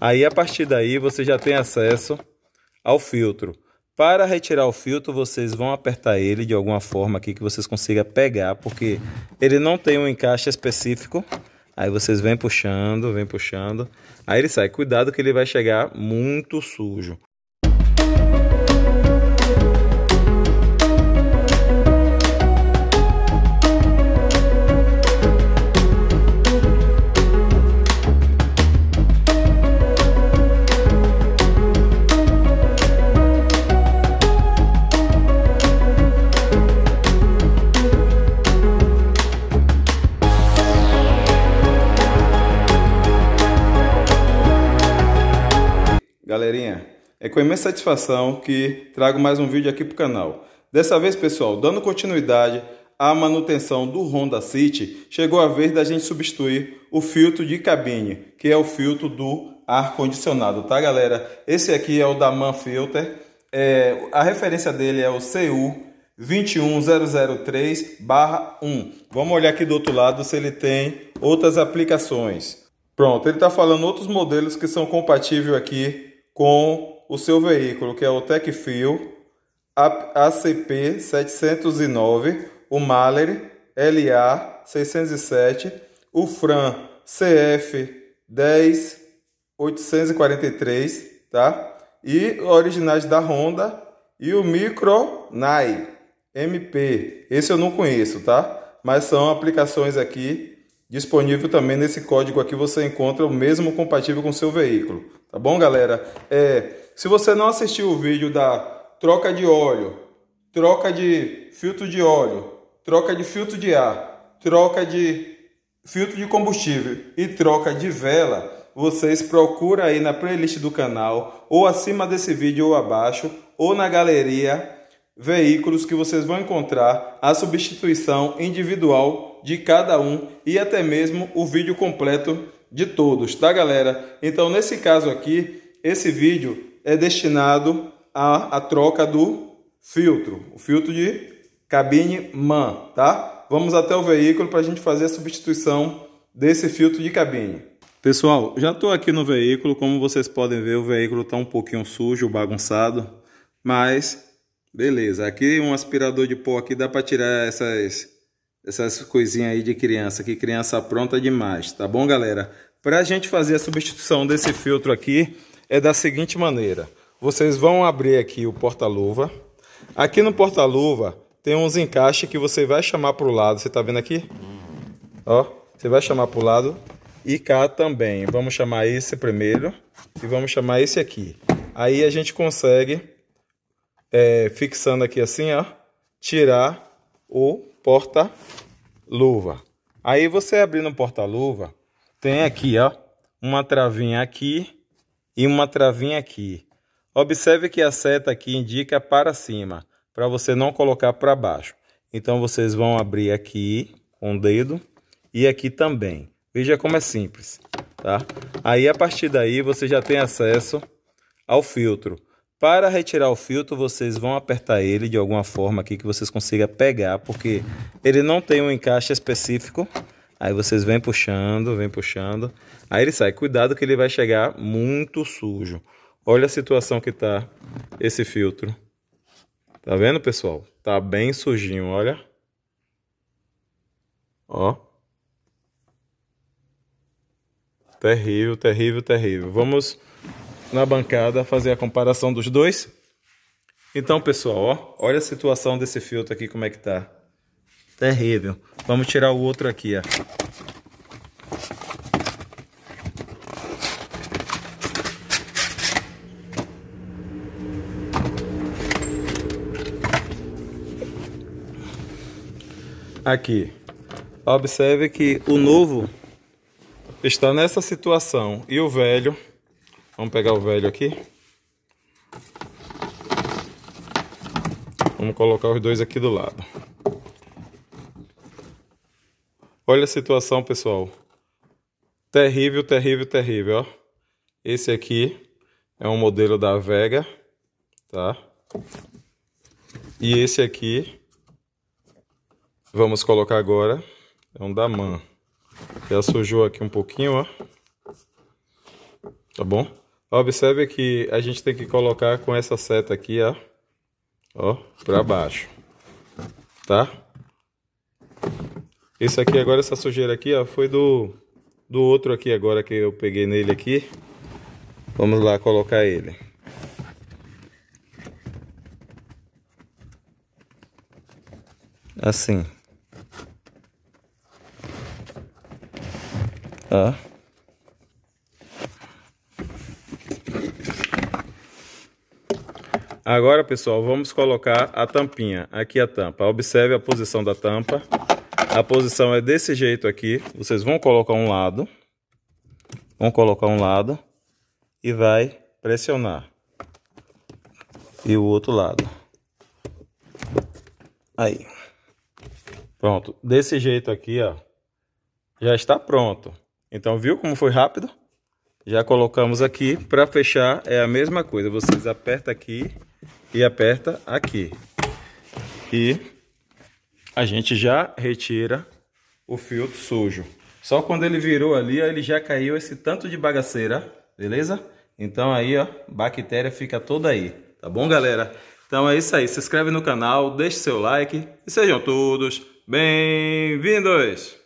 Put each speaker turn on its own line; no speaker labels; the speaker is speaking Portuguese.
Aí a partir daí você já tem acesso ao filtro. Para retirar o filtro, vocês vão apertar ele de alguma forma aqui que vocês consigam pegar, porque ele não tem um encaixe específico. Aí vocês vêm puxando, vem puxando. Aí ele sai. Cuidado que ele vai chegar muito sujo. galerinha? É com imensa satisfação que trago mais um vídeo aqui para o canal. Dessa vez, pessoal, dando continuidade à manutenção do Honda City, chegou a vez da gente substituir o filtro de cabine, que é o filtro do ar-condicionado, tá galera? Esse aqui é o da Manfilter, é, a referência dele é o CU 21003-1. Vamos olhar aqui do outro lado se ele tem outras aplicações. Pronto, ele está falando outros modelos que são compatíveis aqui com o seu veículo, que é o Techfil ACP 709, o Mahler LA 607, o Fran CF 10843, tá? E originais da Honda e o Micro Nai MP. Esse eu não conheço, tá? Mas são aplicações aqui Disponível também nesse código aqui você encontra o mesmo compatível com seu veículo. Tá bom, galera? É, se você não assistiu o vídeo da troca de óleo, troca de filtro de óleo, troca de filtro de ar, troca de filtro de combustível e troca de vela, vocês procuram aí na playlist do canal, ou acima desse vídeo ou abaixo, ou na galeria veículos que vocês vão encontrar a substituição individual de cada um e até mesmo o vídeo completo de todos, tá galera? Então nesse caso aqui, esse vídeo é destinado à, à troca do filtro, o filtro de cabine MAN, tá? Vamos até o veículo para a gente fazer a substituição desse filtro de cabine. Pessoal, já estou aqui no veículo, como vocês podem ver o veículo está um pouquinho sujo, bagunçado, mas beleza, aqui um aspirador de pó aqui dá para tirar essas essas coisinhas aí de criança, que criança pronta demais, tá bom, galera? Para a gente fazer a substituição desse filtro aqui, é da seguinte maneira. Vocês vão abrir aqui o porta-luva. Aqui no porta-luva tem uns encaixes que você vai chamar para o lado. Você tá vendo aqui? Ó, você vai chamar para o lado e cá também. Vamos chamar esse primeiro e vamos chamar esse aqui. Aí a gente consegue, é, fixando aqui assim, ó, tirar o porta-luva. Aí você abrindo o porta-luva, tem aqui, ó, uma travinha aqui e uma travinha aqui. Observe que a seta aqui indica para cima, para você não colocar para baixo. Então vocês vão abrir aqui com o dedo e aqui também. Veja como é simples, tá? Aí a partir daí você já tem acesso ao filtro. Para retirar o filtro, vocês vão apertar ele de alguma forma aqui que vocês consigam pegar, porque ele não tem um encaixe específico. Aí vocês vêm puxando, vem puxando. Aí ele sai. Cuidado que ele vai chegar muito sujo. Olha a situação que tá esse filtro. Tá vendo, pessoal? Tá bem sujinho, olha. Ó. Terrível, terrível, terrível. Vamos na bancada fazer a comparação dos dois. Então, pessoal, ó, olha a situação desse filtro aqui, como é que tá. Terrível. Vamos tirar o outro aqui, ó. Aqui. Observe que o novo está nessa situação e o velho Vamos pegar o velho aqui. Vamos colocar os dois aqui do lado. Olha a situação, pessoal. Terrível, terrível, terrível, ó. Esse aqui é um modelo da Vega, tá? E esse aqui, vamos colocar agora, é um da Man. Já sujou aqui um pouquinho, ó. Tá bom? Observe que a gente tem que colocar com essa seta aqui, ó, ó, para baixo, tá? Isso aqui agora, essa sujeira aqui, ó, foi do, do outro aqui agora que eu peguei nele aqui. Vamos lá colocar ele. Assim. Ó. Agora, pessoal, vamos colocar a tampinha. Aqui a tampa. Observe a posição da tampa. A posição é desse jeito aqui. Vocês vão colocar um lado. Vão colocar um lado. E vai pressionar. E o outro lado. Aí. Pronto. Desse jeito aqui, ó. Já está pronto. Então, viu como foi rápido? Já colocamos aqui. Para fechar é a mesma coisa. Vocês aperta aqui e aperta aqui. E a gente já retira o filtro sujo. Só quando ele virou ali, ó, ele já caiu esse tanto de bagaceira, beleza? Então aí, ó, bactéria fica toda aí, tá bom, galera? Então é isso aí, se inscreve no canal, deixe seu like e sejam todos bem-vindos!